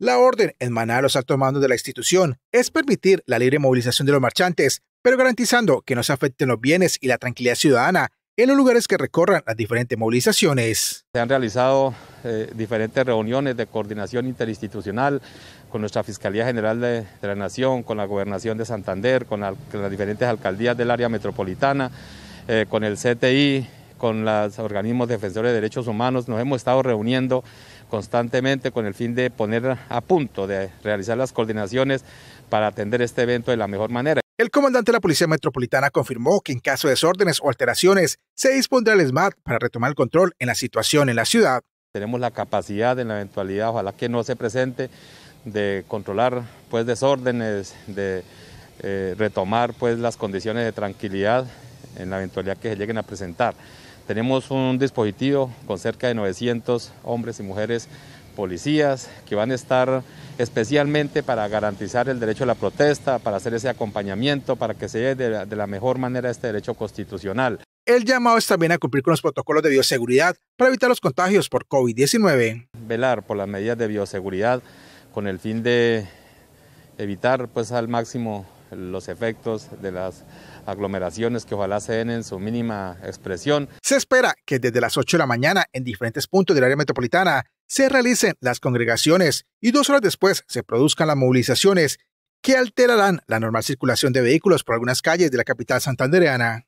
La orden en manada a los altos mandos de la institución es permitir la libre movilización de los marchantes, pero garantizando que no se afecten los bienes y la tranquilidad ciudadana en los lugares que recorran las diferentes movilizaciones. Se han realizado eh, diferentes reuniones de coordinación interinstitucional con nuestra Fiscalía General de, la Nación, con la Gobernación de Santander, con, las diferentes alcaldías del área metropolitana, eh, con el CTI, con los organismos defensores de derechos humanos. Nos hemos estado reuniendo constantemente con el fin de poner a punto, de realizar las coordinaciones para atender este evento de la mejor manera. El comandante de la Policía Metropolitana confirmó que en caso de desórdenes o alteraciones se dispondrá el SMAT para retomar el control en la situación en la ciudad. Tenemos la capacidad en la eventualidad, ojalá que no se presente, de controlar pues desórdenes, de eh, retomar pues las condiciones de tranquilidad en la eventualidad que se lleguen a presentar. Tenemos un dispositivo con cerca de 900 hombres y mujeres policías que van a estar especialmente para garantizar el derecho a la protesta, para hacer ese acompañamiento, para que se dé de, la mejor manera este derecho constitucional. El llamado es también a cumplir con los protocolos de bioseguridad para evitar los contagios por COVID-19. Velar por las medidas de bioseguridad con el fin de evitar pues al máximo los efectos de las aglomeraciones que ojalá se den en su mínima expresión. Se espera que desde las 8 de la mañana en diferentes puntos del área metropolitana se realicen las congregaciones y dos horas después se produzcan las movilizaciones que alterarán la normal circulación de vehículos por algunas calles de la capital santandereana.